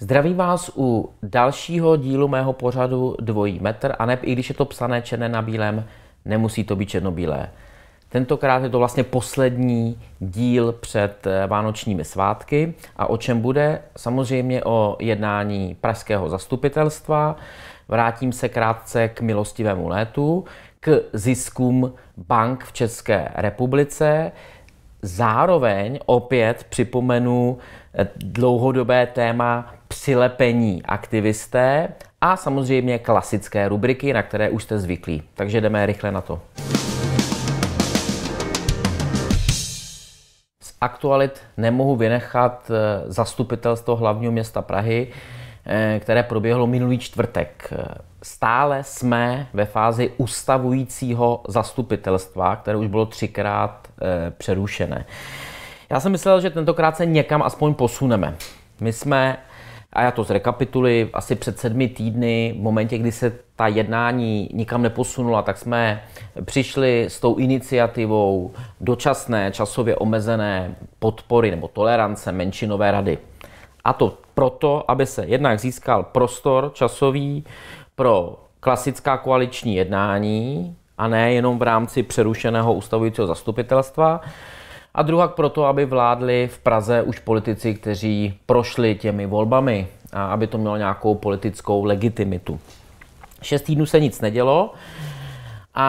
Zdravím vás u dalšího dílu mého pořadu Dvojí metr, a ne, i když je to psané černé na bílém, nemusí to být černobílé. Tentokrát je to vlastně poslední díl před eh, vánočními svátky. A o čem bude? Samozřejmě o jednání pražského zastupitelstva. Vrátím se krátce k milostivému létu, k ziskům bank v České republice. Zároveň opět připomenu eh, dlouhodobé téma přilepení aktivisté a samozřejmě klasické rubriky, na které už jste zvyklí. Takže jdeme rychle na to. aktualit nemohu vynechat eh, zastupitelstvo hlavního města Prahy, eh, které proběhlo minulý čtvrtek. Eh, stále jsme ve fázi ustavujícího zastupitelstva, které už bylo třikrát přerušené. Já jsem myslel, že tentokrát se někam aspoň posuneme. My jsme a já to zrekapituluji, asi před sedmi týdny, v momentě, kdy se ta jednání nikam neposunula, tak jsme přišli s tou iniciativou dočasné, časově omezené podpory nebo tolerance menšinové rady. A to proto, aby se jednak získal prostor časový pro klasická koaliční jednání, a ne jenom v rámci přerušeného ustavujícího zastupitelstva, a druhak proto, aby vládli v Praze už politici, kteří prošli těmi volbami a aby to mělo nějakou politickou legitimitu. Šest týdnů se nic nedělo a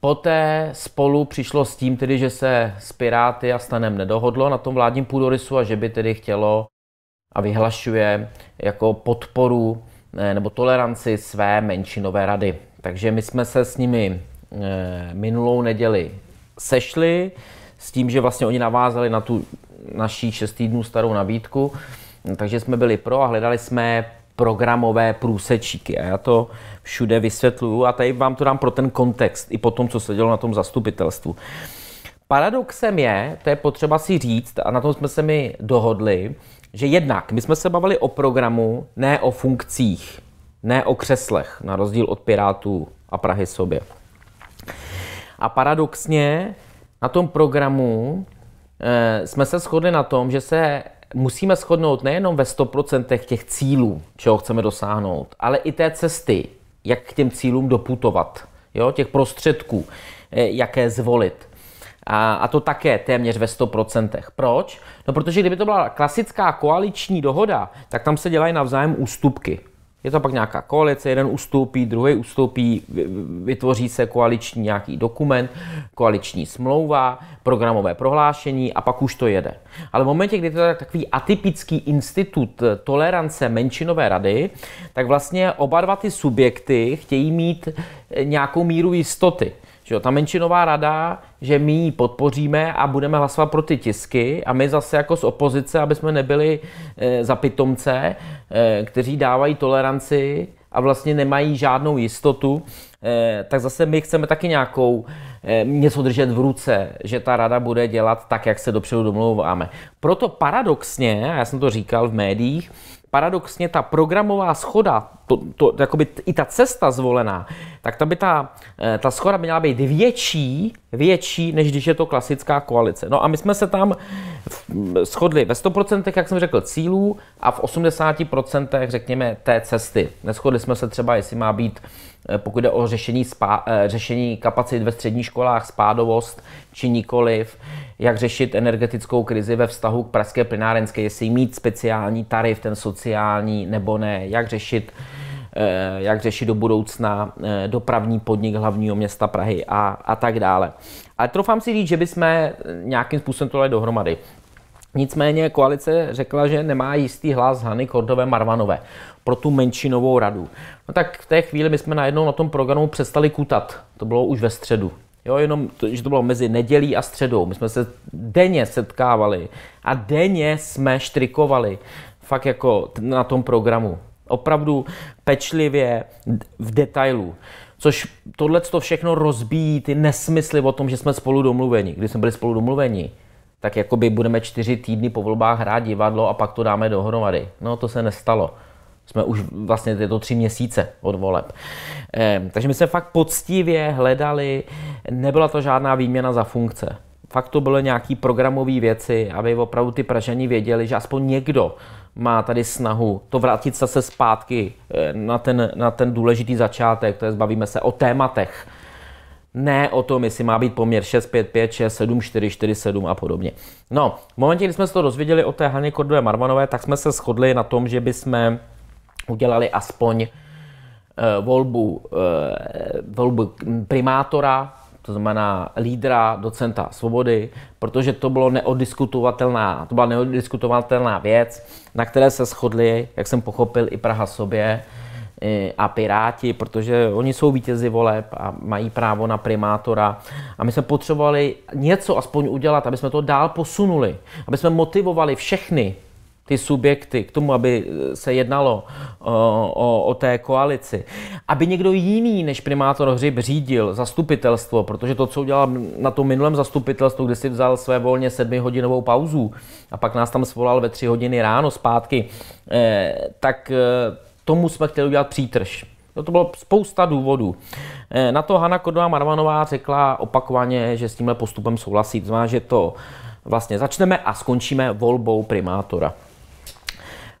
poté spolu přišlo s tím, tedy, že se s Piráty a Stanem nedohodlo na tom vládním půdorysu a že by tedy chtělo a vyhlašuje jako podporu eh, nebo toleranci své menšinové rady. Takže my jsme se s nimi eh, minulou neděli sešli, s tím, že vlastně oni navázali na tu naší 6 týdnů starou nabídku, takže jsme byli pro a hledali jsme programové průsečíky. A já to všude vysvětluju a tady vám to dám pro ten kontext, i po tom, co se dělo na tom zastupitelstvu. Paradoxem je, to je potřeba si říct, a na tom jsme se mi dohodli, že jednak my jsme se bavili o programu, ne o funkcích, ne o křeslech, na rozdíl od Pirátů a Prahy sobě. A paradoxně na tom programu eh, jsme se shodli na tom, že se musíme shodnout nejenom ve 100% těch cílů, čeho chceme dosáhnout, ale i té cesty, jak k těm cílům doputovat, jo? těch prostředků, eh, jaké zvolit. A, a to také téměř ve 100%. Proč? No protože kdyby to byla klasická koaliční dohoda, tak tam se dělají navzájem ústupky. Je to pak nějaká koalice, jeden ustoupí, druhý ustoupí, vytvoří se koaliční nějaký dokument, koaliční smlouva, programové prohlášení a pak už to jede. Ale v momentě, kdy to je takový atypický institut eh, tolerance menšinové rady, tak vlastně oba dva ty subjekty chtějí mít eh, nějakou míru jistoty. Že jo, ta menšinová rada, že my ji podpoříme a budeme hlasovat pro ty tisky a my zase jako z opozice, aby jsme nebyli e, za pitomce, e, kteří dávají toleranci a vlastně nemají žádnou jistotu, e, tak zase my chceme taky nějakou e, něco držet v ruce, že ta rada bude dělat tak, jak se dopředu domlouváme. Proto paradoxně, a já jsem to říkal v médiích, paradoxně ta programová schoda, to, to, jakoby i ta cesta zvolená, tak ta by ta, eh, ta schoda měla být větší, větší, než když je to klasická koalice. No a my jsme se tam shodli ve 100%, jak jsem řekl, cílů a v 80% řekněme té cesty. Neschodli jsme se třeba, jestli má být, eh, pokud jde o řešení, spá, eh, řešení kapacit ve středních školách, spádovost či nikoliv, jak řešit energetickou krizi ve vztahu k pražské plynárenské, jestli mít speciální tarif, ten sociální nebo ne, jak řešit eh, jak řešit do budoucna dopravní podnik hlavního města Prahy a, a tak dále. Ale troufám si říct, že bychom nějakým způsobem to dali dohromady. Nicméně koalice řekla, že nemá jistý hlas Hany Kordové Marvanové pro tu menšinovou radu. No tak v té chvíli my jsme najednou na tom programu přestali kutat. To bylo už ve středu. Jo, jenom, to, že to bylo mezi nedělí a středou. My jsme se denně setkávali a denně jsme štrikovali fakt jako na tom programu. Opravdu pečlivě, v detailu. Což tohle to všechno rozbíjí ty nesmysly o tom, že jsme spolu domluveni. Když jsme byli spolu domluveni, tak jakoby budeme čtyři týdny po volbách hrát divadlo a pak to dáme dohromady. No to se nestalo. Jsme už vlastně tyto tři měsíce od voleb. E, takže my jsme fakt poctivě hledali, nebyla to žádná výměna za funkce. Fakt to byly nějaký programové věci, aby opravdu ty Pražani věděli, že aspoň někdo má tady snahu to vrátit se zpátky eh, na ten, na ten důležitý začátek, to je zbavíme se o tématech, ne o tom, jestli má být poměr 6, 6, 5, 5, 7, 4, 4, 7 a podobně. No, v momentě, kdy jsme se to dozvěděli o té Haně Kordové Marmanové, tak jsme se shodli na tom, že bychom udělali aspoň uh, volbu, uh, volbu primátora, to znamená lídra, docenta svobody, protože to bylo neodiskutovatelná, to byla neodiskutovatelná věc, na které se shodli, jak jsem pochopil, i Praha sobě, Eh, a Piráti, protože oni jsou vítězi voleb a mají právo na primátora. A my jsme potřebovali něco aspoň udělat, aby jsme to dál posunuli, aby jsme motivovali všechny ty subjekty k tomu, aby eh, se jednalo o, eh, o, o té koalici. Aby někdo jiný než primátor Hřib řídil zastupitelstvo, protože to, co udělal na tom minulém zastupitelstvu, kde si vzal své volně sedmihodinovou pauzu a pak nás tam svolal ve tři hodiny ráno zpátky, eh, tak eh, tomu jsme chtěli udělat přítrž. No to bylo spousta důvodů. Eh, na to Hanna Kodová Marvanová řekla opakovaně, že s tímhle postupem souhlasí. To znamená, že to vlastně začneme a skončíme volbou primátora.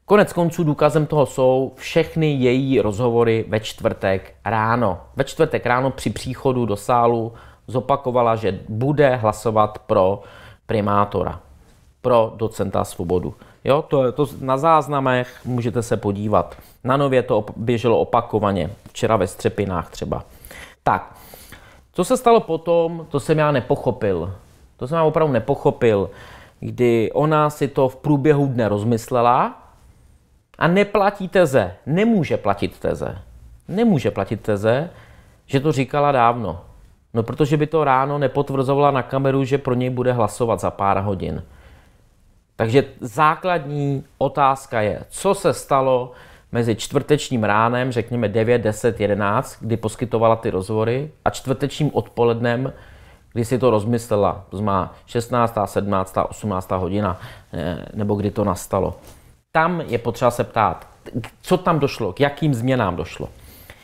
Konec konců důkazem toho jsou všechny její rozhovory ve čtvrtek ráno. Ve čtvrtek ráno při příchodu do sálu zopakovala, že bude hlasovat pro primátora, pro docenta Svobodu. Jo, to je to na záznamech, můžete se podívat. Na nově to běželo opakovaně, včera ve Střepinách třeba. Tak, co se stalo potom, to jsem já nepochopil. To jsem já opravdu nepochopil, kdy ona si to v průběhu dne rozmyslela a neplatí teze, nemůže platit teze. Nemůže platit teze, že to říkala dávno. No protože by to ráno nepotvrzovala na kameru, že pro něj bude hlasovat za pár hodin. Takže základní otázka je, co se stalo mezi čtvrtečním ránem, řekněme 9, 10, 11, kdy poskytovala ty rozvory, a čtvrtečním odpolednem, kdy si to rozmyslela, to znamená 16., 17., 18. hodina, eh, nebo kdy to nastalo. Tam je potřeba se ptát, co tam došlo, k jakým změnám došlo.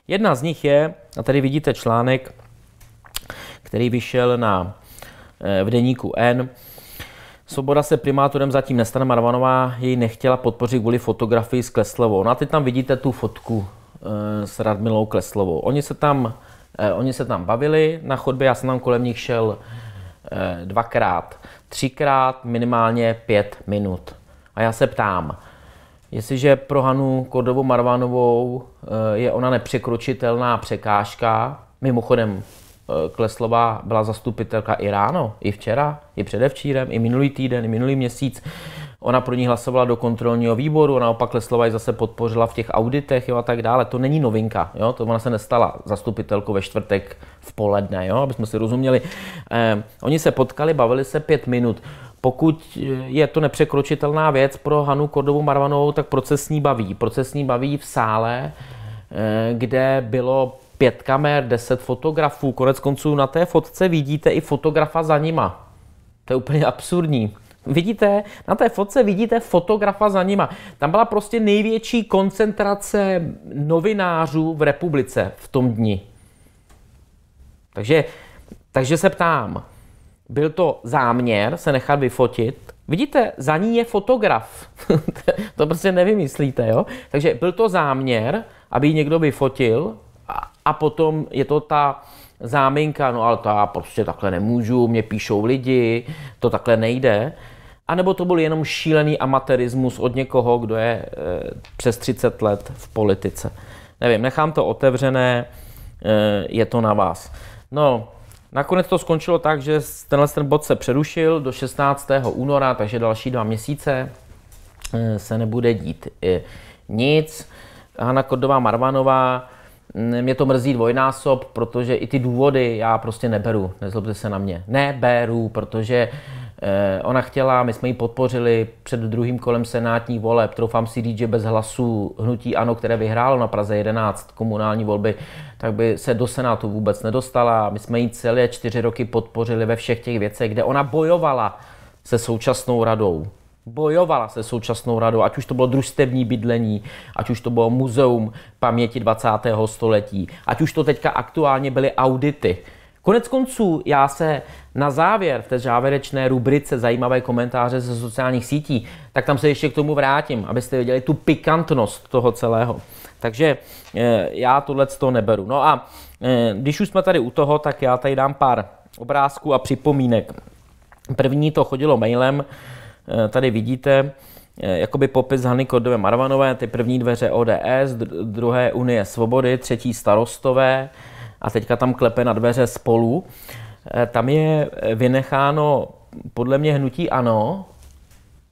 Jedna z nich je, a tady vidíte článek, který vyšel na, eh, v deníku N, Svoboda se primátorem zatím nestane. Marvanová jej nechtěla podpořit kvůli fotografii s Kleslovou. No a teď tam vidíte tu fotku e, s Radmilou Kleslovou. Oni se tam, e, oni se tam bavili na chodbě, já jsem tam kolem nich šel e, dvakrát, třikrát, minimálně pět minut. A já se ptám, jestliže pro Hanu Kordovu Marvanovou je ona nepřekročitelná překážka, mimochodem Eh, Kleslová byla zastupitelka i ráno, i včera, i předevčírem, i minulý týden, i minulý měsíc. Ona pro ní hlasovala do kontrolního výboru, naopak Kleslová ji zase podpořila v těch auditech jo, a tak dále. To není novinka, jo? to ona se nestala zastupitelkou ve čtvrtek v poledne, jo? aby jsme si rozuměli. Eh, oni se potkali, bavili se pět minut. Pokud je to nepřekročitelná věc pro Hanu Kordovu Marvanovou, tak procesní baví. Procesní baví v sále, eh, kde bylo pět kamer, deset fotografů. Konec konců na té fotce vidíte i fotografa za nima. To je úplně absurdní. Vidíte, na té fotce vidíte fotografa za nima. Tam byla prostě největší koncentrace novinářů v republice v tom dni. Takže, takže se ptám, byl to záměr se nechat vyfotit? Vidíte, za ní je fotograf. to prostě nevymyslíte, jo? Takže byl to záměr, aby ji někdo vyfotil, a, a potom je to ta záminka, no ale to já prostě takhle nemůžu, mě píšou lidi, to takhle nejde. A nebo to byl jenom šílený amatérismus od někoho, kdo je e, přes 30 let v politice. Nevím, nechám to otevřené, e, je to na vás. No, nakonec to skončilo tak, že tenhle ten bod se přerušil do 16. února, takže další dva měsíce e, se nebude dít e, nic. Hanna Kordová Marvanová mě to mrzí dvojnásob, protože i ty důvody já prostě neberu, nezlobte se na mě. Neberu, protože eh, ona chtěla, my jsme ji podpořili před druhým kolem senátní voleb, troufám si říct, že bez hlasů hnutí ANO, které vyhrálo na Praze 11 komunální volby, tak by se do Senátu vůbec nedostala. My jsme ji celé čtyři roky podpořili ve všech těch věcech, kde ona bojovala se současnou radou bojovala se současnou radou, ať už to bylo družstevní bydlení, ať už to bylo muzeum paměti 20. století, ať už to teďka aktuálně byly audity. Konec konců já se na závěr v té závěrečné rubrice zajímavé komentáře ze sociálních sítí, tak tam se ještě k tomu vrátím, abyste viděli tu pikantnost toho celého. Takže eh, já tohle toho neberu. No a eh, když už jsme tady u toho, tak já tady dám pár obrázků a připomínek. První to chodilo mailem, Eh, tady vidíte eh, jakoby popis Hany Kordové Marvanové, ty první dveře ODS, druhé Unie svobody, třetí starostové a teďka tam klepe na dveře spolu. Eh, tam je vynecháno podle mě hnutí ano,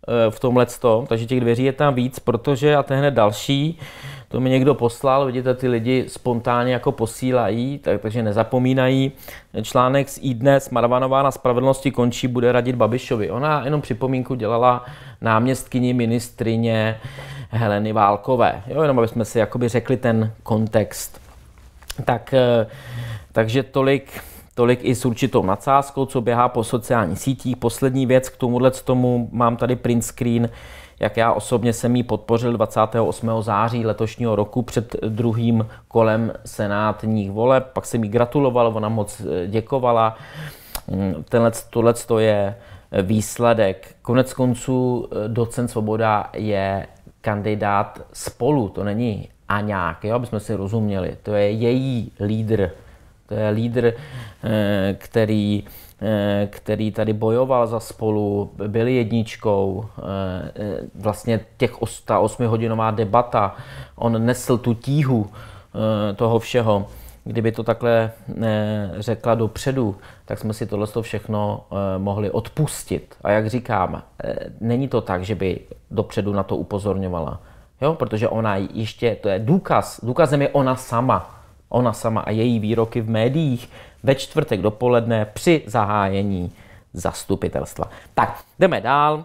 Eh, v tom letstom, takže těch dveří je tam víc, protože a ten hned další, to mi někdo poslal, vidíte, ty lidi spontánně jako posílají, tak, takže nezapomínají. Článek z iDnes Marvanová na spravedlnosti končí, bude radit Babišovi. Ona jenom připomínku dělala náměstkyni ministrině Heleny Válkové, jo, jenom aby jsme si jakoby řekli ten kontext. Tak, eh, takže tolik tolik i s určitou nadsázkou, co běhá po sociálních sítích. Poslední věc k tomuhle tomu, mám tady print screen, jak já osobně jsem ji podpořil 28. září letošního roku před druhým kolem senátních voleb. Pak jsem jí gratuloval, ona moc eh, děkovala. Mm, tenhle, tohle je výsledek. Konec konců eh, docent Svoboda je kandidát spolu, to není nějak, jo, aby jsme si rozuměli. To je její lídr, to je lídr, eh, který, eh, který tady bojoval za spolu, byl jedničkou. Eh, vlastně těch, os, ta osmihodinová debata, on nesl tu tíhu toho všeho. Kdyby to takhle řekla dopředu, tak jsme si tohle všechno mohli odpustit. A jak říkám, není to tak, že by dopředu na to upozorňovala. Jo? Protože ona ještě, to je důkaz, důkazem je ona sama ona sama a její výroky v médiích ve čtvrtek dopoledne při zahájení zastupitelstva. Tak, jdeme dál.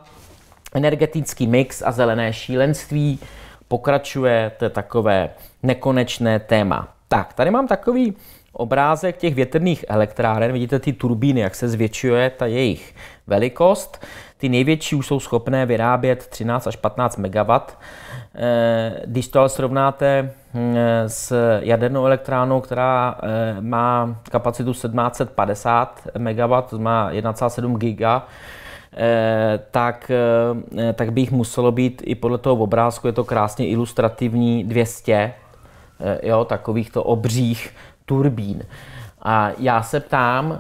Energetický mix a zelené šílenství pokračuje, to je takové nekonečné téma. Tak, tady mám takový obrázek těch větrných elektráren. Vidíte ty turbíny, jak se zvětšuje ta jejich velikost. Ty největší už jsou schopné vyrábět 13 až 15 MW Eh, když to ale srovnáte hm, s jadernou elektrárnou, která eh, má kapacitu 750 MW, to má 1,7 giga, eh, tak, tak by jich muselo být i podle toho obrázku, je to krásně ilustrativní 200, jo, takovýchto obřích turbín. A já se ptám,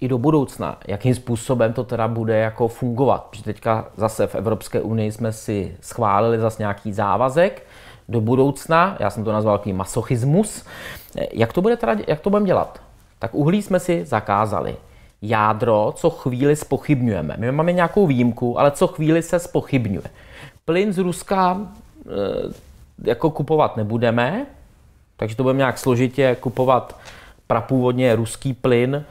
i do budoucna, jakým způsobem to teda bude jako fungovat. Protože teďka zase v Evropské unii jsme si schválili zase nějaký závazek do budoucna, já jsem to nazval takový masochismus. Jak to, bude teda, jak to budeme dělat? Tak uhlí jsme si zakázali. Jádro, co chvíli spochybňujeme. My máme nějakou výjimku, ale co chvíli se spochybňuje. Plyn z Ruska e, jako kupovat nebudeme, takže to budeme nějak složitě kupovat prapůvodně ruský plyn,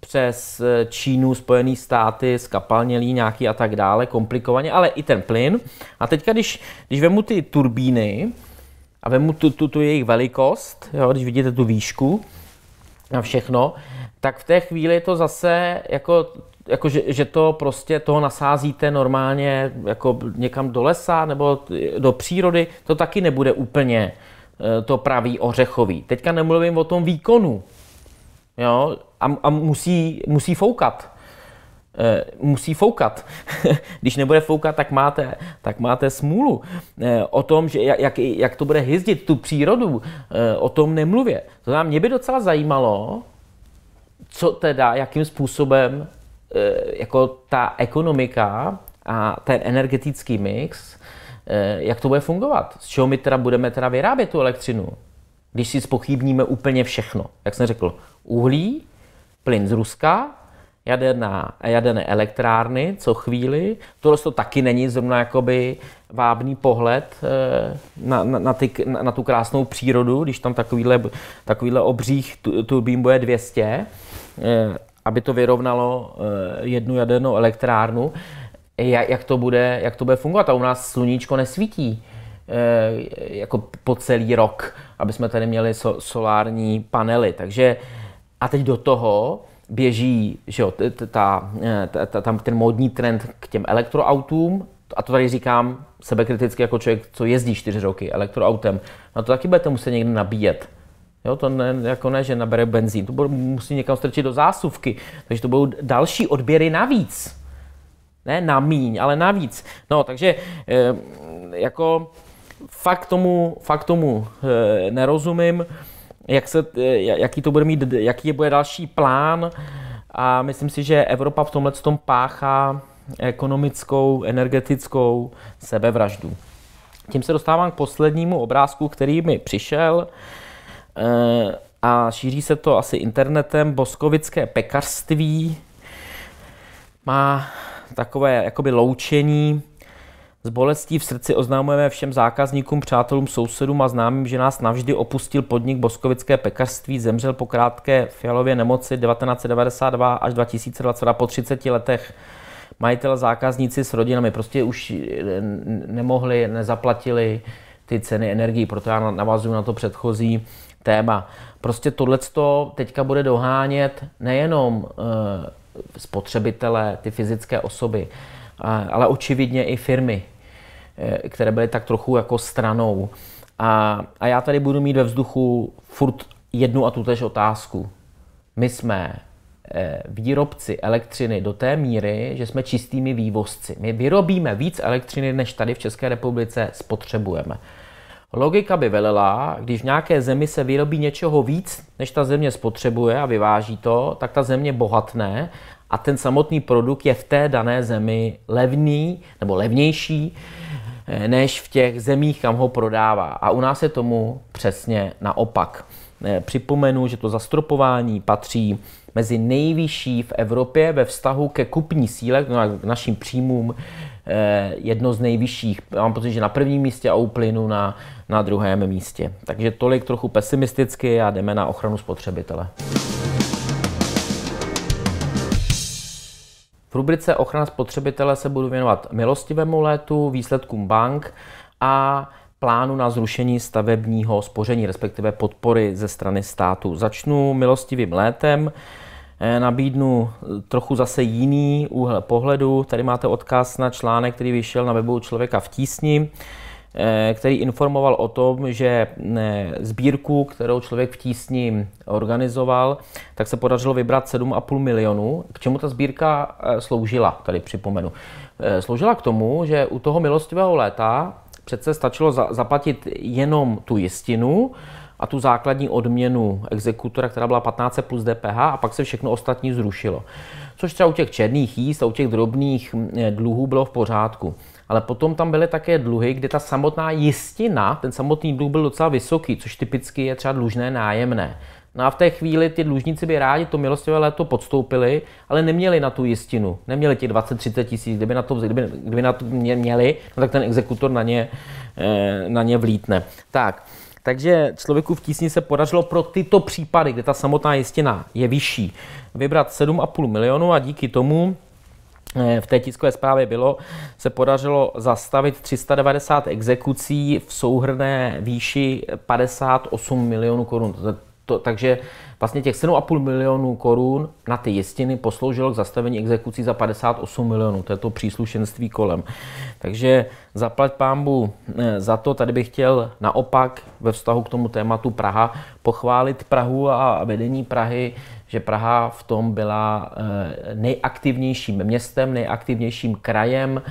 přes eh, Čínu, Spojené státy, skapalnělí nějaký a tak dále, komplikovaně, ale i ten plyn. A teď když, když vemu ty turbíny a vemu tu, tu, tu jejich velikost, jo, když vidíte tu výšku a všechno, tak v té chvíli je to zase jako jako že, že to prostě toho nasázíte normálně jako někam do lesa nebo do přírody, to taky nebude úplně eh, to pravý ořechový. Teďka nemluvím o tom výkonu. Jo, a, a musí, musí foukat. E, musí foukat. Když nebude foukat, tak máte, tak máte smůlu. E, o tom, že jak, jak to bude hyzdit, tu přírodu, e, o tom nemluvě. To nám mě by docela zajímalo, co teda, jakým způsobem jako ta ekonomika a ten energetický mix, jak to bude fungovat. Z čeho my teda budeme teda vyrábět tu elektřinu, když si spochybníme úplně všechno. Jak jsem řekl, uhlí, plyn z Ruska, jaderná, jaderné elektrárny, co chvíli. Tohle to taky není zrovna jakoby vábný pohled eh, na, na, na, ty, na, na tu krásnou přírodu, když tam takovýhle, takovýhle obřích turbín bude 200, eh, aby to vyrovnalo eh, jednu jadernou elektrárnu. Jak to bude, jak to bude fungovat? A u nás sluníčko nesvítí jako po celý rok, aby jsme tady měli solární panely. Takže a teď do toho běží že jo, ta, eh, ta, ta, tam ten módní trend k těm elektroautům, a to tady říkám sebekriticky jako člověk, co jezdí čtyři roky elektroautem, na no to taky budete muset někde nabíjet. Jo, to ne, jako ne, že nabere benzín, to bude, musí někam strčit do zásuvky, takže to budou další odběry navíc. Ne na míň, ale navíc. No, takže eh, jako fakt tomu, fakt tomu eh, nerozumím jak se, eh, jaký to bude mít, jaký je bude další plán. A myslím si, že Evropa v tomhle tom páchá ekonomickou, energetickou sebevraždu. Tím se dostávám k poslednímu obrázku, který mi přišel eh, a šíří se to asi internetem. Boskovické pekarství má takové jakoby loučení s bolestí v srdci oznámujeme všem zákazníkům, přátelům, sousedům a známým, že nás navždy opustil podnik Boskovické pekařství, zemřel po krátké fialově nemoci 1992 až 2022 po 30 letech. Majitel zákazníci s rodinami prostě už eh, nemohli, nezaplatili ty ceny energii, proto já navazuju na to předchozí téma. Prostě tohle teďka bude dohánět nejenom eh, spotřebitele, ty fyzické osoby, ale očividně i firmy, eh, které byly tak trochu jako stranou. A, a já tady budu mít ve vzduchu furt jednu a tutéž otázku. My jsme eh, výrobci elektřiny do té míry, že jsme čistými vývozci. My vyrobíme víc elektřiny, než tady v České republice spotřebujeme. Logika by velela, když v nějaké zemi se vyrobí něčeho víc, než ta země spotřebuje a vyváží to, tak ta země bohatne a ten samotný produkt je v té dané zemi levný nebo levnější eh, než v těch zemích, kam ho prodává. A u nás je tomu přesně naopak. Eh, připomenu, že to zastropování patří mezi nejvyšší v Evropě ve vztahu ke kupní síle, k našim příjmům, eh, jedno z nejvyšších. Já mám pocit, že na prvním místě a uplynu na, na druhém místě. Takže tolik trochu pesimisticky a jdeme na ochranu spotřebitele. V rubrice Ochrana spotřebitele se budu věnovat milostivému létu, výsledkům bank a plánu na zrušení stavebního spoření, respektive podpory ze strany státu. Začnu milostivým létem, eh, nabídnu eh, trochu zase jiný úhel pohledu. Tady máte odkaz na článek, který vyšel na webu Člověka v tísni. Eh, který informoval o tom, že eh, sbírku, kterou člověk v tísni organizoval, tak se podařilo vybrat 7,5 milionů. K čemu ta sbírka eh, sloužila, tady připomenu. Sloužila k tomu, že u toho milostivého léta přece stačilo za, zaplatit jenom tu jistinu a tu základní odměnu exekutora, která byla 15 plus DPH a pak se všechno ostatní zrušilo. Což třeba u těch černých jíst a u těch drobných dluhů bylo v pořádku ale potom tam byly také dluhy, kde ta samotná jistina, ten samotný dluh byl docela vysoký, což typicky je třeba dlužné nájemné. No a v té chvíli ty dlužníci by rádi to milostivé léto podstoupili, ale neměli na tu jistinu. Neměli ti 20-30 tisíc, kdyby na to, kdyby, kdyby na to měli, no tak ten exekutor na ně, eh, na ně vlítne. Tak, takže člověku v tísni se podařilo pro tyto případy, kde ta samotná jistina je vyšší, vybrat 7,5 milionu a díky tomu Eh, v té tiskové zprávě bylo, se podařilo zastavit 390 exekucí v souhrné výši 58 milionů korun. takže vlastně těch 7,5 milionů korun na ty jistiny posloužilo k zastavení exekucí za 58 milionů. To je to příslušenství kolem. Takže zaplať pámbu eh, za to. Tady bych chtěl naopak ve vztahu k tomu tématu Praha pochválit Prahu a vedení Prahy, že Praha v tom byla eh, nejaktivnějším městem, nejaktivnějším krajem.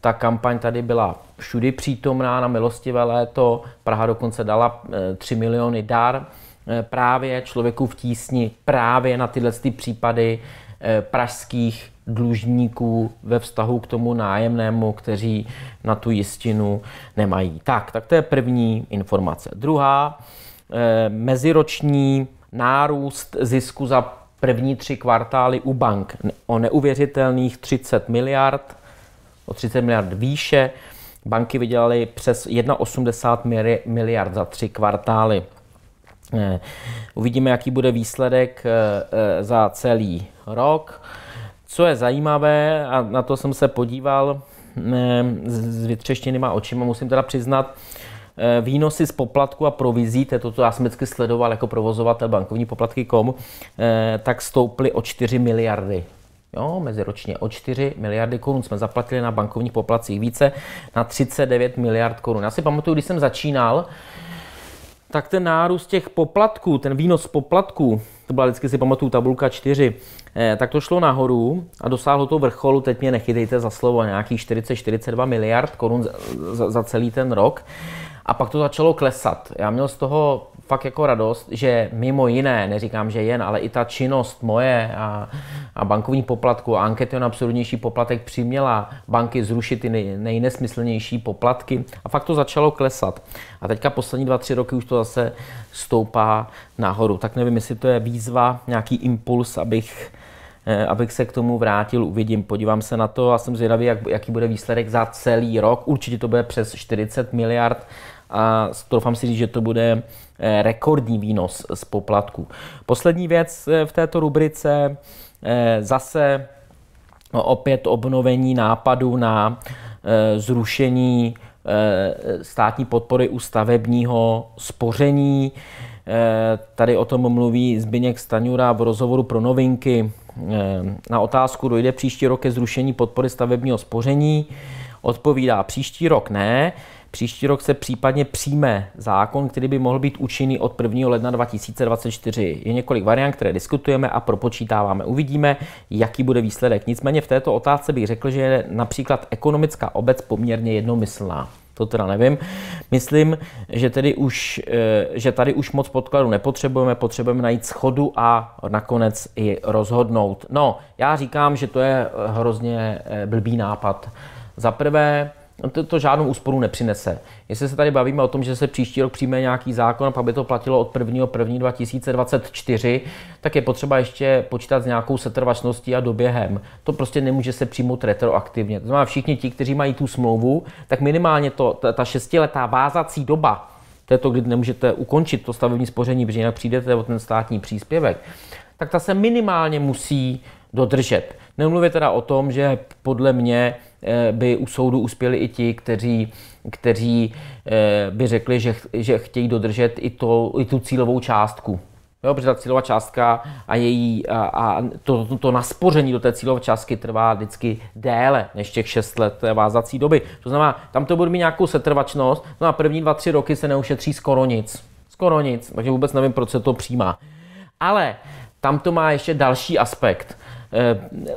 Ta kampaň tady byla všudy přítomná na milostivé léto. Praha dokonce dala 3 eh, miliony dar eh, právě člověku v tísni, právě na tyhle ty případy pražských dlužníků ve vztahu k tomu nájemnému, kteří na tu jistinu nemají. Tak, tak to je první informace. Druhá, meziroční nárůst zisku za první tři kvartály u bank o neuvěřitelných 30 miliard, o 30 miliard výše. Banky vydělaly přes 1,80 miliard za tři kvartály. Eh, uvidíme, jaký bude výsledek eh, eh, za celý rok. Co je zajímavé, a na to jsem se podíval s vytřeštěnýma očima, musím teda přiznat, Eh, výnosy z poplatku a provizí, to je to, co já jsem vždycky sledoval jako provozovatel bankovní poplatky kom, eh, tak stouply o 4 miliardy. Jo, meziročně o 4 miliardy korun jsme zaplatili na bankovních poplacích více na 39 miliard korun. Já si pamatuju, když jsem začínal, tak ten nárůst těch poplatků, ten výnos poplatků, to byla vždycky si pamatuju tabulka 4, eh, tak to šlo nahoru a dosáhlo to vrcholu, teď mě nechytejte za slovo, nějakých 40-42 miliard korun za, za, za celý ten rok. A pak to začalo klesat. Já měl z toho fakt jako radost, že mimo jiné, neříkám, že jen, ale i ta činnost moje a, a bankovní poplatku a ankety na absurdnější poplatek přiměla banky zrušit ty nej, nejnesmyslnější poplatky a fakt to začalo klesat. A teďka poslední dva, tři roky už to zase stoupá nahoru. Tak nevím, jestli to je výzva, nějaký impuls, abych eh, abych se k tomu vrátil, uvidím, podívám se na to a jsem zvědavý, jak, jaký bude výsledek za celý rok. Určitě to bude přes 40 miliard, a doufám si říct, že to bude eh, rekordní výnos z poplatků. Poslední věc eh, v této rubrice, eh, zase no, opět obnovení nápadu na zrušení státní podpory u stavebního spoření. Tady o tom mluví Zbyněk Staňura v rozhovoru pro novinky. Na otázku, dojde příští rok ke zrušení podpory stavebního spoření, odpovídá příští rok ne, Příští rok se případně přijme zákon, který by mohl být účinný od 1. ledna 2024. Je několik variant, které diskutujeme a propočítáváme. Uvidíme, jaký bude výsledek. Nicméně v této otázce bych řekl, že je například ekonomická obec poměrně jednomyslná to teda nevím. Myslím, že, tedy už, eh, že tady už moc podkladu nepotřebujeme, potřebujeme najít schodu a nakonec i rozhodnout. No, já říkám, že to je eh, hrozně eh, blbý nápad. Za prvé, No to, to žádnou úsporu nepřinese. Jestli se tady bavíme o tom, že se příští rok přijme nějaký zákon, pak by to platilo od 1. 1. 2024, tak je potřeba ještě počítat s nějakou setrvačností a doběhem. To prostě nemůže se přijmout retroaktivně. To znamená, všichni ti, kteří mají tu smlouvu, tak minimálně to, ta, ta šestiletá vázací doba, to je to, kdy nemůžete ukončit to stavební spoření, protože jinak přijdete o ten státní příspěvek, tak ta se minimálně musí dodržet. Nemluvě teda o tom, že podle mě Eh, by u soudu uspěli i ti, kteří, kteří eh, by řekli, že, že chtějí dodržet i, to, i tu cílovou částku. Jo, protože ta cílová částka a, její, a, a to, to, to naspoření do té cílové částky trvá vždycky déle než těch 6 let vázací doby. To znamená, tam to bude mít nějakou setrvačnost, no a první 2-3 roky se neušetří skoro nic. Skoro nic, takže vůbec nevím, proč se to přijímá. Ale tam to má ještě další aspekt. Eh,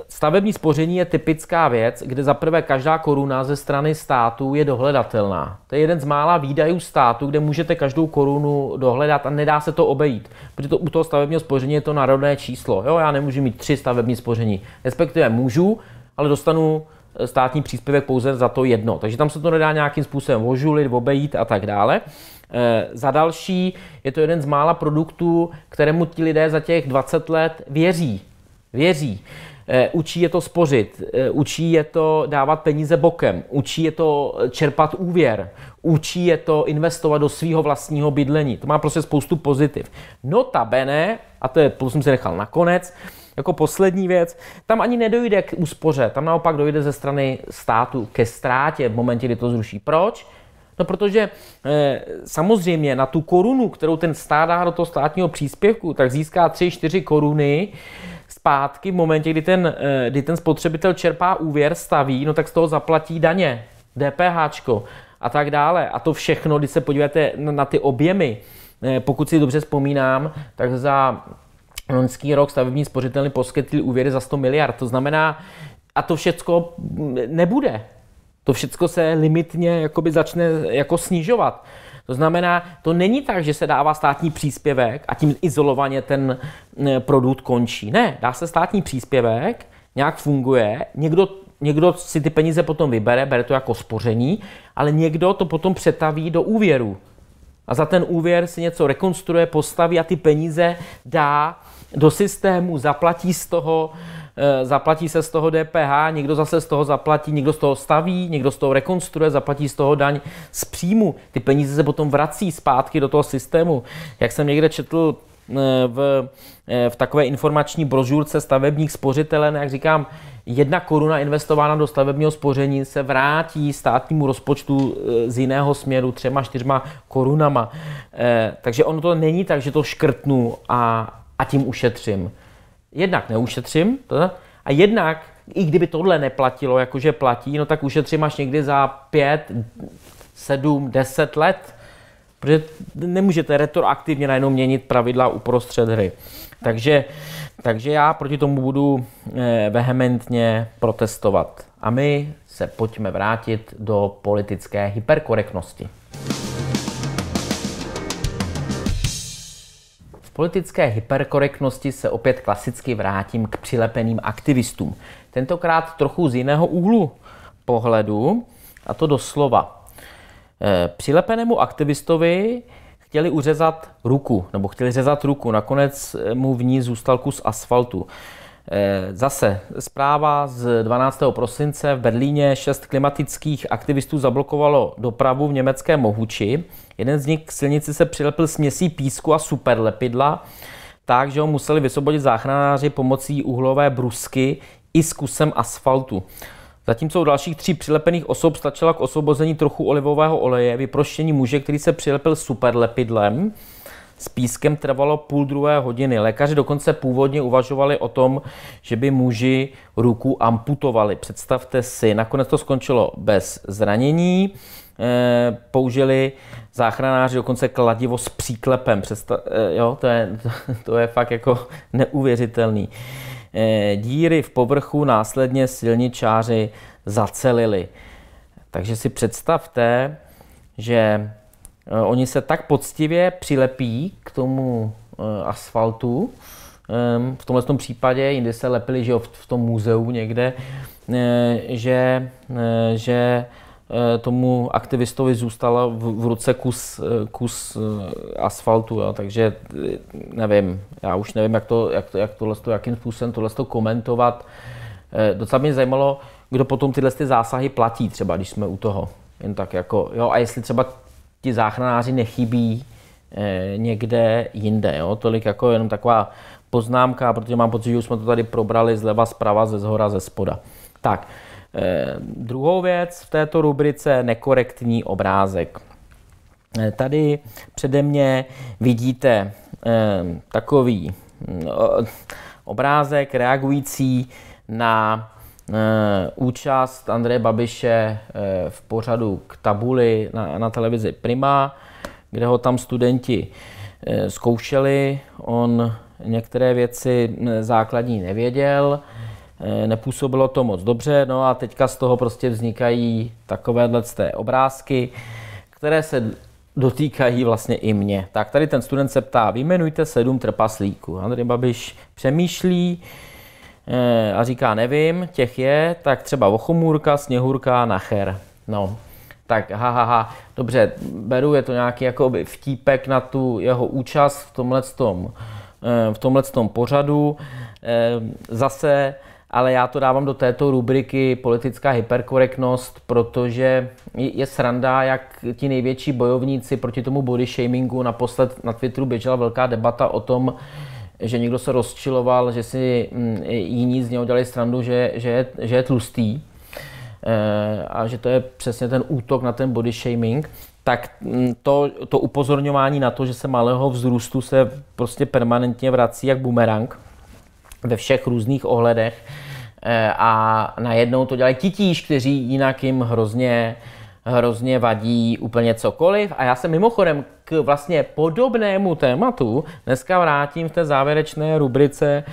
stavební spoření je typická věc, kde zaprvé každá koruna ze strany státu je dohledatelná. To je jeden z mála výdajů státu, kde můžete každou korunu dohledat a nedá se to obejít. Protože to, u toho stavebního spoření je to národné číslo. Jo, já nemůžu mít tři stavební spoření. Respektive můžu, ale dostanu eh, státní příspěvek pouze za to jedno. Takže tam se to nedá nějakým způsobem ožulit, obejít a tak dále. Eh, za další je to jeden z mála produktů, kterému ti lidé za těch 20 let věří. Věří. Eh, učí je to spořit, eh, učí je to dávat peníze bokem, učí je to eh, čerpat úvěr, učí je to investovat do svého vlastního bydlení. To má prostě spoustu pozitiv. No, ta bene, a to je, to jsem si nechal nakonec, jako poslední věc, tam ani nedojde k úspoře, tam naopak dojde ze strany státu ke ztrátě v momentě, kdy to zruší. Proč? No protože e, samozřejmě na tu korunu, kterou ten stát dá do toho státního příspěvku, tak získá 3-4 koruny zpátky v momentě, kdy ten, eh, kdy ten spotřebitel čerpá úvěr, staví, no tak z toho zaplatí daně, DPH a tak dále. A to všechno, když se podíváte na ty objemy, eh, pokud si dobře vzpomínám, tak za loňský rok stavební spořitelny poskytly úvěry za 100 miliard. To znamená, a to všecko nebude. To všecko se limitně jakoby začne jako snižovat. To znamená, to není tak, že se dává státní příspěvek a tím izolovaně ten eh, produkt končí. Ne, dá se státní příspěvek, nějak funguje, někdo, někdo si ty peníze potom vybere, bere to jako spoření, ale někdo to potom přetaví do úvěru. A za ten úvěr si něco rekonstruuje, postaví a ty peníze dá do systému, zaplatí z toho Eh, zaplatí se z toho DPH, někdo zase z toho zaplatí, někdo z toho staví, někdo z toho rekonstruuje, zaplatí z toho daň z příjmu. Ty peníze se potom vrací zpátky do toho systému. Jak jsem někde četl eh, v, eh, v takové informační brožurce stavebních spořitelen, jak říkám, jedna koruna investována do stavebního spoření se vrátí státnímu rozpočtu z jiného směru třema, čtyřma korunama. Takže ono to není tak, že to škrtnu a, a tím ušetřím jednak neušetřím, a jednak, i kdyby tohle neplatilo, jakože platí, no tak ušetřím až někdy za 5, 7, 10 let, protože nemůžete retroaktivně najednou měnit pravidla uprostřed hry. Takže, takže já proti tomu budu eh, vehementně protestovat. A my se pojďme vrátit do politické hyperkorektnosti. politické hyperkorektnosti se opět klasicky vrátím k přilepeným aktivistům. Tentokrát trochu z jiného úhlu pohledu, a to doslova. E, přilepenému aktivistovi chtěli uřezat ruku, nebo chtěli řezat ruku, nakonec e, mu v ní zůstal kus asfaltu. E, zase zpráva z 12. prosince v Berlíně šest klimatických aktivistů zablokovalo dopravu v německé Mohuči. Jeden z nich k silnici se přilepil směsí písku a superlepidla, takže ho museli vysvobodit záchranáři pomocí uhlové brusky i s kusem asfaltu. Zatímco u dalších tří přilepených osob stačila k osvobození trochu olivového oleje, vyproštění muže, který se přilepil superlepidlem, s pískem trvalo půl druhé hodiny. Lékaři dokonce původně uvažovali o tom, že by muži ruku amputovali. Představte si, nakonec to skončilo bez zranění. Eh, použili záchranáři dokonce kladivo s příklepem. Přesta, eh, jo, to, je, to je fakt jako neuvěřitelný. Eh, díry v povrchu následně silničáři zacelili. Takže si představte, že oni se tak poctivě přilepí k tomu asfaltu, ehm, v tomhle tom případě, jindy se lepili že v tom muzeu někde, že, že Eh, tomu aktivistovi zůstala v, v ruce kus, eh, kus eh, asfaltu, jo, takže nevím, já už nevím, jak to, jak to, jak tohle, jakým způsobem tohle komentovat. Docela mě zajímalo, kdo potom tyhle ty zásahy platí třeba, když jsme u toho. Jen tak jako, jo, a jestli třeba ti záchranáři nechybí eh, někde jinde, jo, tolik jako jenom taková poznámka, protože mám pocit, že už jsme to tady probrali zleva, zprava, ze zhora, ze spoda. Tak, Eh, druhou věc v této rubrice nekorektní obrázek. Eh, tady přede mě vidíte eh, takový mm, obrázek reagující na účast Andreje Babiše v pořadu k tabuli na, na televizi Prima, kde ho tam studenti zkoušeli. On některé věci mm, základní nevěděl Eh, nepůsobilo to moc dobře, no a teďka z toho prostě vznikají takovéhle té obrázky, které se dotýkají vlastně i mě. Tak tady ten student se ptá, vyjmenujte sedm trpaslíků. Andrej Babiš přemýšlí eh, a říká, nevím, těch je, tak třeba Ochomůrka, Sněhurka, Nacher. No, tak ha, ha, ha, dobře, beru, je to nějaký jakoby vtípek na tu jeho účast v tomhle tom, eh, v tomhle tom pořadu. zase ale já to dávám do této rubriky politická hyperkorektnost, protože je sranda, jak ti největší bojovníci proti tomu body shamingu, naposled na Twitteru běžela velká debata o tom, že někdo se rozčiloval, že si mm, jiní z něho dělali srandu, že, že, je, že je tlustý eh, a že to je přesně ten útok na ten body shaming, tak mm, to, to upozorňování na to, že se malého vzrůstu se prostě permanentně vrací jak bumerang, ve všech různých ohledech eh, a najednou to dělají titíž, kteří jinak jim hrozně, hrozně vadí úplně cokoliv. A já se mimochodem k vlastně podobnému tématu dneska vrátím v té závěrečné rubrice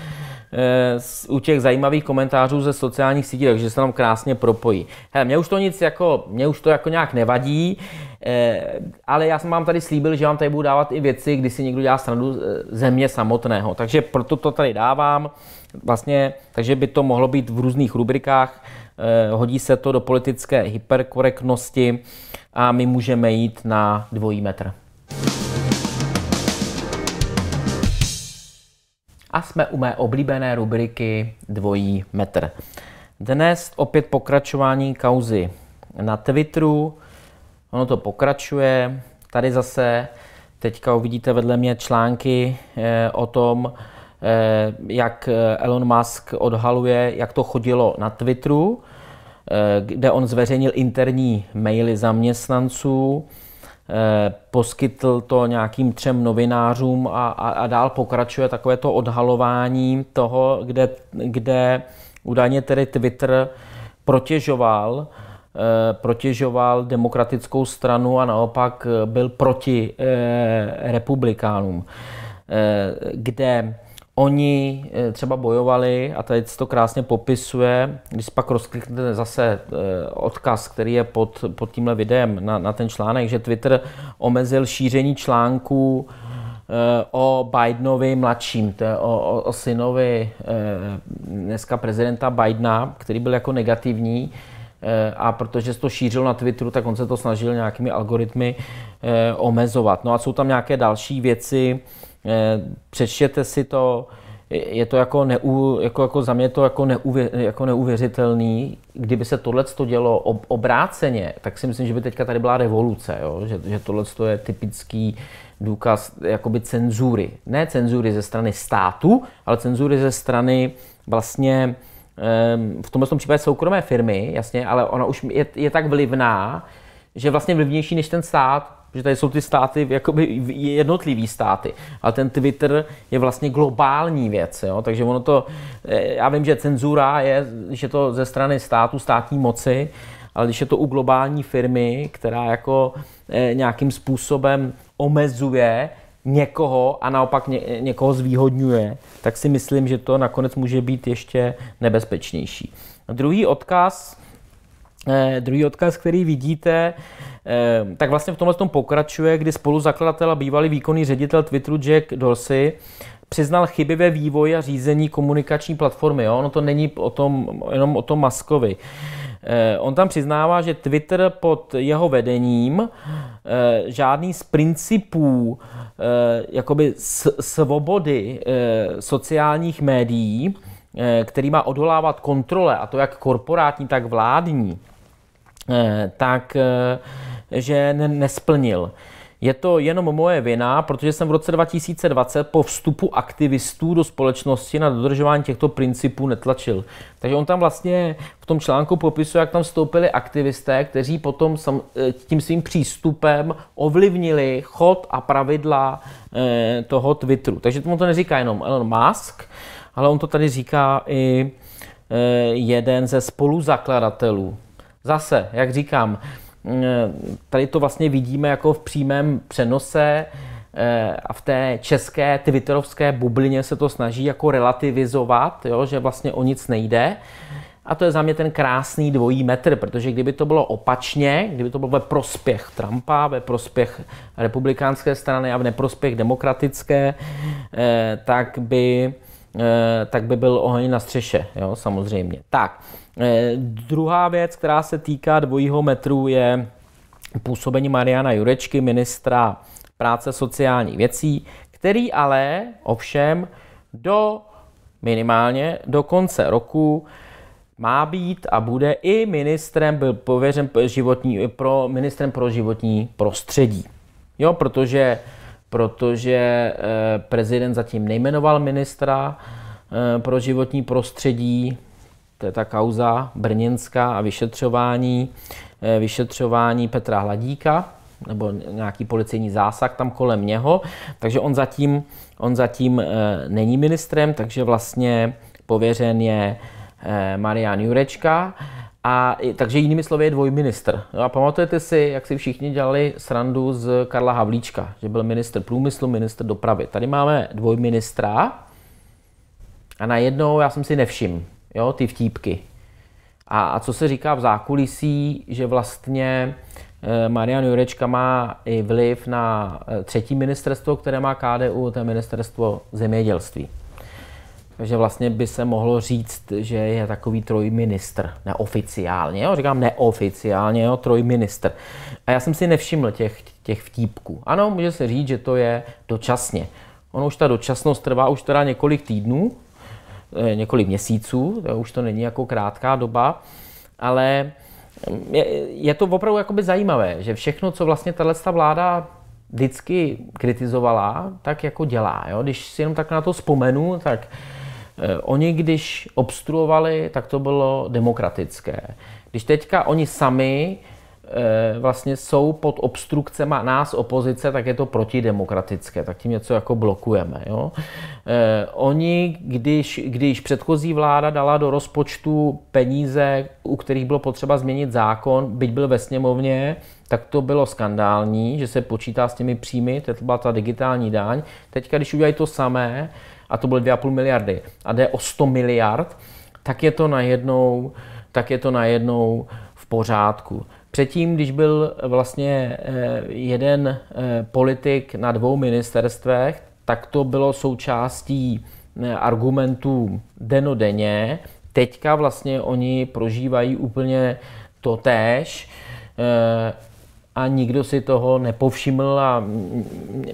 Eh, u těch zajímavých komentářů ze sociálních sítí, takže se tam krásně propojí. Hele, mě už to nic jako, mě už to jako nějak nevadí, eh, ale já jsem vám tady slíbil, že vám tady budu dávat i věci, kdy si někdo dělá stranu eh, země samotného, takže proto to tady dávám. Vlastně, takže by to mohlo být v různých rubrikách, hodí se to do politické hyperkorektnosti a my můžeme jít na dvojí metr. A jsme u mé oblíbené rubriky Dvojí metr. Dnes opět pokračování kauzy na Twitteru. Ono to pokračuje. Tady zase teďka uvidíte vedle mě články eh, o tom, eh, jak Elon Musk odhaluje, jak to chodilo na Twitteru, eh, kde on zveřejnil interní maily zaměstnanců Eh, poskytl to nějakým třem novinářům a, a, a dál pokračuje takové to odhalování toho, kde, kde údajně tedy Twitter protěžoval eh, protěžoval demokratickou stranu a naopak eh, byl proti republikánům, kde Oni eh, třeba bojovali, a tady to krásně popisuje, když pak rozkliknete zase eh, odkaz, který je pod, pod tímhle videem na, na ten článek, že Twitter omezil šíření článků eh, o Bidenovi mladším, to je o, o, o synovi dneska prezidenta Bidena, který byl jako negativní, a protože se to šířil na Twitteru, tak on se to snažil nějakými algoritmy omezovat. No a jsou tam nějaké další věci, Eh, přečtěte si to, je to jako, neu, jako, jako za mě to jako, neuvě, jako neuvěřitelný. Kdyby se tohle dělo ob, obráceně, tak si myslím, že by teďka tady byla revoluce, jo? že, že tohle je typický důkaz jakoby cenzury. Ne cenzury ze strany státu, ale cenzury ze strany vlastně ehm, v tomhle tom případě soukromé firmy, jasně, ale ona už je, je tak vlivná, že vlastně vlivnější než ten stát. Protože tady jsou ty státy, jakoby jednotlivý státy. ale ten Twitter je vlastně globální věc, jo? takže ono to, eh, já vím, že cenzura je, když je to ze strany státu, státní moci, ale když je to u globální firmy, která jako eh, nějakým způsobem omezuje někoho a naopak někoho zvýhodňuje, tak si myslím, že to nakonec může být ještě nebezpečnější. A druhý odkaz, Eh, druhý odkaz, který vidíte, eh, tak vlastně v tomhle tom pokračuje, kdy spoluzakladatel a bývalý výkonný ředitel Twitteru Jack Dorsey přiznal chyby ve vývoji a řízení komunikační platformy. Jo? Ono to není o tom, jenom o tom Maskovi. Eh, on tam přiznává, že Twitter pod jeho vedením eh, žádný z principů eh, jakoby svobody eh, sociálních médií který má odolávat kontrole, a to jak korporátní, tak vládní, Eh, tak eh, že nesplnil. Je to jenom moje vina, protože jsem v roce 2020 po vstupu aktivistů do společnosti na dodržování těchto principů netlačil. Takže on tam vlastně v tom článku popisuje, jak tam vstoupili aktivisté, kteří potom eh, tím svým přístupem ovlivnili chod a pravidla toho Twitteru. Takže on to neříká jenom Elon Musk, ale on to tady říká i jeden ze spoluzakladatelů Zase, jak říkám, mm, tady to vlastně vidíme jako v přímém přenose eh, a v té české twitterovské bublině se to snaží jako relativizovat, jo, že vlastně o nic nejde. A to je za mě ten krásný dvojí metr, protože kdyby to bylo opačně, kdyby to bylo ve prospěch Trumpa, ve prospěch republikánské strany a v neprospěch demokratické, eh, tak by Eh, tak by byl oheň na střeše, jo, samozřejmě. Tak, eh, druhá věc, která se týká dvojího metru, je působení Mariana Jurečky, ministra práce sociálních věcí, který ale ovšem do minimálně do konce roku má být a bude i ministrem, byl pověřen životní, pro, ministrem pro životní prostředí. Jo, protože protože eh, prezident zatím nejmenoval ministra eh, pro životní prostředí, to je ta kauza brněnská a vyšetřování, eh, vyšetřování Petra Hladíka, nebo nějaký policejní zásah tam kolem něho, takže on zatím, on zatím není ministrem, takže vlastně pověřen je Marian Jurečka. A takže jinými slovy je dvojministr. No a pamatujete si, jak si všichni dělali srandu z Karla Havlíčka, že byl ministr průmyslu, ministr dopravy. Tady máme dvojministra a najednou já jsem si nevšiml, jo, ty vtípky. A, a co se říká v zákulisí, že vlastně e, Marian Jurečka má i vliv na eh, třetí ministerstvo, které má KDU, to je ministerstvo zemědělství. Takže vlastně by se mohlo říct, že je takový trojministr, neoficiálně, jo? říkám neoficiálně, jo? trojministr. A já jsem si nevšiml těch, těch vtípků. Ano, může se říct, že to je dočasně. Ono už ta dočasnost trvá už teda několik týdnů, eh, několik měsíců, to už to není jako krátká doba, ale mm, je, je to opravdu jakoby zajímavé, že všechno, co vlastně tato vláda vždycky kritizovala, tak jako dělá. Jo? Když si jenom tak na to vzpomenu, tak Eh, oni, když obstruovali, tak to bylo demokratické. Když teďka oni sami eh, vlastně jsou pod obstrukcema nás opozice, tak je to protidemokratické, tak tím něco jako blokujeme. Jo? Eh, oni, když, když předchozí vláda dala do rozpočtu peníze, u kterých bylo potřeba změnit zákon, byť byl ve sněmovně, tak to bylo skandální, že se počítá s těmi příjmy, to byla ta digitální daň. Teďka, když udělají to samé, a to byly 2,5 miliardy, a jde o 100 miliard, tak je to najednou, tak je to najednou v pořádku. Předtím, když byl vlastně eh, jeden eh, politik na dvou ministerstvech, tak to bylo součástí eh, argumentů denodenně. Teďka vlastně oni prožívají úplně to též a nikdo si toho nepovšiml a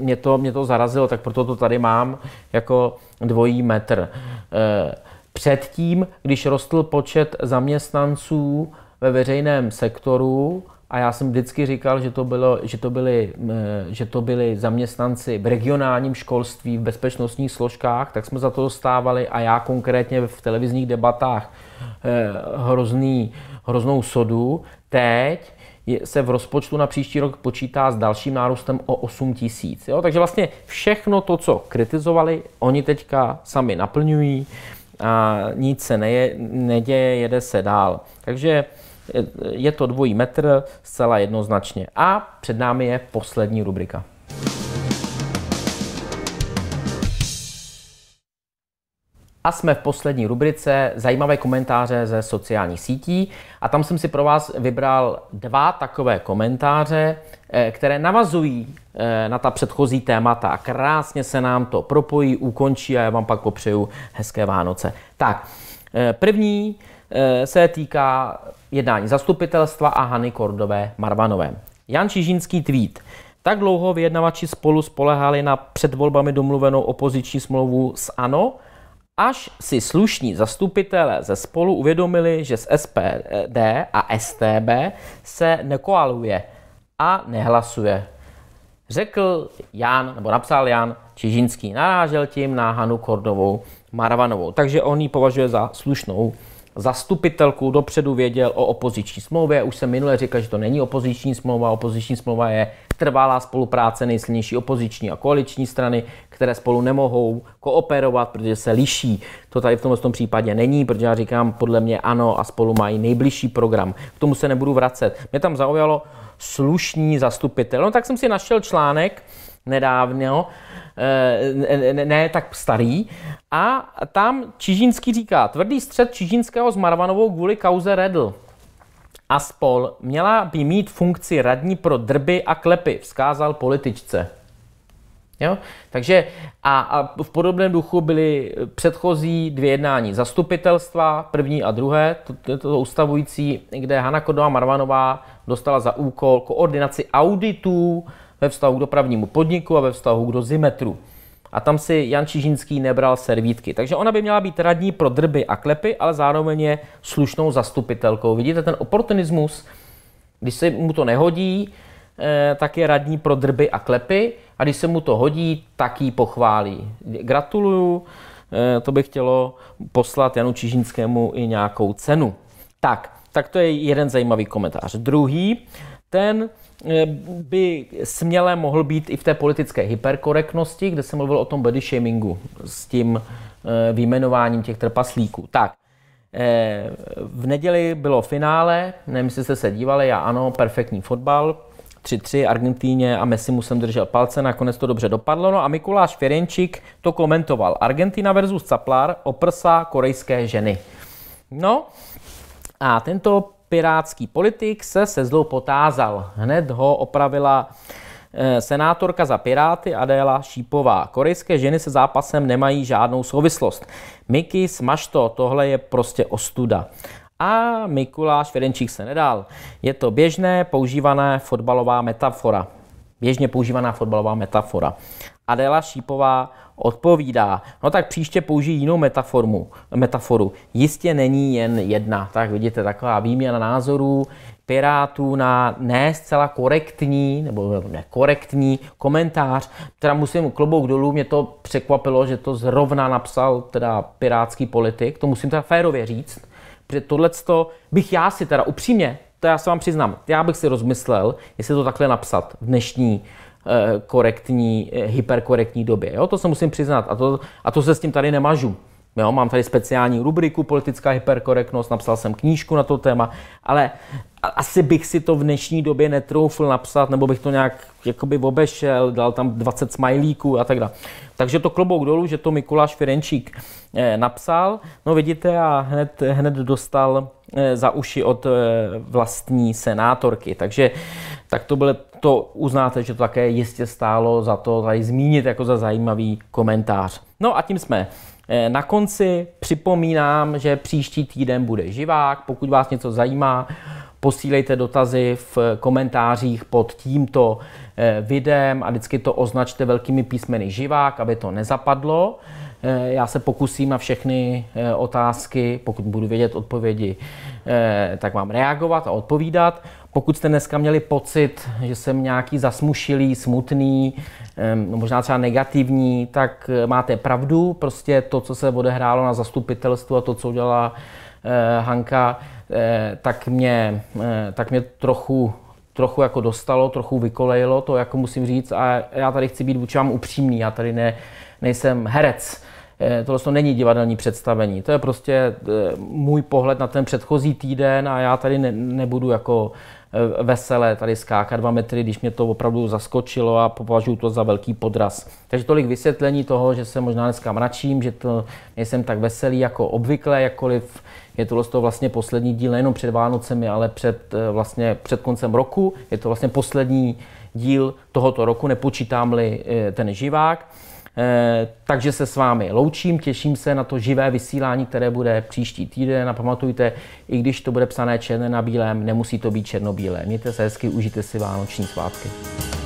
mě to, mě to zarazilo, tak proto to tady mám jako dvojí metr. E, předtím, když rostl počet zaměstnanců ve veřejném sektoru, a já jsem vždycky říkal, že to, bylo, že to, byli, že to byli zaměstnanci v regionálním školství, v bezpečnostních složkách, tak jsme za to dostávali a já konkrétně v televizních debatách e, hrozný, hroznou sodu. Teď se v rozpočtu na příští rok počítá s dalším nárůstem o 8 tisíc. Takže vlastně všechno to, co kritizovali, oni teďka sami naplňují a nic se neje, neděje, jede se dál. Takže e, je to dvojí metr zcela jednoznačně. A před námi je poslední rubrika. A jsme v poslední rubrice zajímavé komentáře ze sociálních sítí. A tam jsem si pro vás vybral dva takové komentáře, eh, které navazují eh, na ta předchozí témata a krásně se nám to propojí, ukončí a já vám pak popřeju hezké Vánoce. Tak, eh, první se týká jednání zastupitelstva a Hany Kordové Marvanové. Jan Čižínský tweet. Tak dlouho vyjednavači spolu spolehali na před volbami domluvenou opoziční smlouvu s ANO, Až si slušní zastupitelé ze spolu uvědomili, že z SPD a STB se nekoaluje a nehlasuje. Řekl Jan, nebo napsal Jan Čižinský, narážel tím na Hanu Kordovou Marvanovou. Takže on ji považuje za slušnou zastupitelku, dopředu věděl o opoziční smlouvě. Už jsem minule říkal, že to není opoziční smlouva. Opoziční smlouva je trvalá spolupráce nejsilnější opoziční a koaliční strany, které spolu nemohou kooperovat, protože se liší. To tady v tomhle tom případě není, protože já říkám, podle mě ano a spolu mají nejbližší program. K tomu se nebudu vracet. Mě tam zaujalo slušní zastupitel. No tak jsem si našel článek nedávno, eh, ne, ne, ne tak starý, a tam Čižínský říká, tvrdý střed Čižínského s Marvanovou kvůli kauze Redl. Aspol měla by mít funkci radní pro drby a klepy, vzkázal političce. Jo? Takže a, a v podobném duchu byly předchozí dvě jednání zastupitelstva, první a druhé, to, to ustavující, kde Hanna Kodová Marvanová dostala za úkol koordinaci auditů ve vztahu k dopravnímu podniku a ve vztahu k dozimetru. A tam si Jan Čižinský nebral servítky. Takže ona by měla být radní pro drby a klepy, ale zároveň je slušnou zastupitelkou. Vidíte ten oportunismus? Když se mu to nehodí, eh, tak je radní pro drby a klepy a když se mu to hodí, tak ji pochválí. Gratuluju, eh, to by chtělo poslat Janu Čižinskému i nějakou cenu. Tak, tak to je jeden zajímavý komentář. Druhý, ten eh, by směle mohl být i v té politické hyperkorektnosti, kde jsem mluvil o tom body shamingu s tím eh, vyjmenováním těch trpaslíků. Tak, v neděli bylo finále, nevím, jestli jste se dívali, já ano, perfektní fotbal. 3-3 Argentíně a Messi mu jsem držel palce, nakonec to dobře dopadlo. No a Mikuláš Ferenčík to komentoval. Argentina versus Caplar, oprsa korejské ženy. No a tento pirátský politik se se zlou potázal. Hned ho opravila eh, senátorka za Piráty Adéla Šípová. Korejské ženy se zápasem nemají žádnou souvislost. Miky, smaž to, tohle je prostě ostuda a Mikuláš Ferenčík se nedal. Je to běžné používaná fotbalová metafora. Běžně používaná fotbalová metafora. Adela Šípová odpovídá. No tak příště použijí jinou metaformu, metaforu. Jistě není jen jedna. Tak vidíte, taková výměna názorů Pirátů na ne zcela korektní, nebo nekorektní komentář. Teda musím klobouk dolů, mě to překvapilo, že to zrovna napsal teda pirátský politik. To musím teda férově říct Protože to bych já si teda upřímně, to já se vám přiznám, já bych si rozmyslel, jestli to takhle napsat v dnešní eh, korektní, eh, hyperkorektní době. Jo? To se musím přiznat a to, a to se s tím tady nemažu. Jo? Mám tady speciální rubriku Politická hyperkorektnost, napsal jsem knížku na to téma, ale asi bych si to v dnešní době netroufl napsat, nebo bych to nějak jakoby obešel, dal tam 20 smajlíků a tak dále. Takže to klobouk dolů, že to Mikuláš Firenčík eh, napsal. No vidíte, a hned, hned dostal eh, za uši od eh, vlastní senátorky. Takže tak to bylo, to uznáte, že to také jistě stálo za to tady zmínit jako za zajímavý komentář. No a tím jsme na konci připomínám, že příští týden bude živák. Pokud vás něco zajímá, posílejte dotazy v komentářích pod tímto eh, videem a vždycky to označte velkými písmeny živák, aby to nezapadlo. Eh, já se pokusím na všechny eh, otázky, pokud budu vědět odpovědi, tak vám reagovat a odpovídat. Pokud jste dneska měli pocit, že jsem nějaký zasmušilý, smutný, ehm, no možná třeba negativní, tak máte pravdu. Prostě to, co se odehrálo na zastupitelstvu a to, co udělala Eh, Hanka, eh, tak mě, eh, tak mě trochu trochu jako dostalo, trochu vykolejilo, to jako musím říct a já tady chci být vůči vám upřímný, já tady ne, nejsem herec, tohle to není divadelní představení. To je prostě můj pohled na ten předchozí týden a já tady ne, nebudu jako Eh, veselé tady skákat dva metry, když mě to opravdu zaskočilo a považuji to za velký podraz. Takže tolik vysvětlení toho, že se možná dneska mračím, že to nejsem tak veselý jako obvykle, jakkoliv je to vlastně poslední díl nejenom před Vánocemi, ale před, eh, vlastně před koncem roku. Je to vlastně poslední díl tohoto roku, nepočítám-li eh, ten živák. Eh, takže se s vámi loučím, těším se na to živé vysílání, které bude příští týden. A pamatujte, i když to bude psané černé na bílém, nemusí to být černobílé. Mějte se hezky, užijte si vánoční svátky.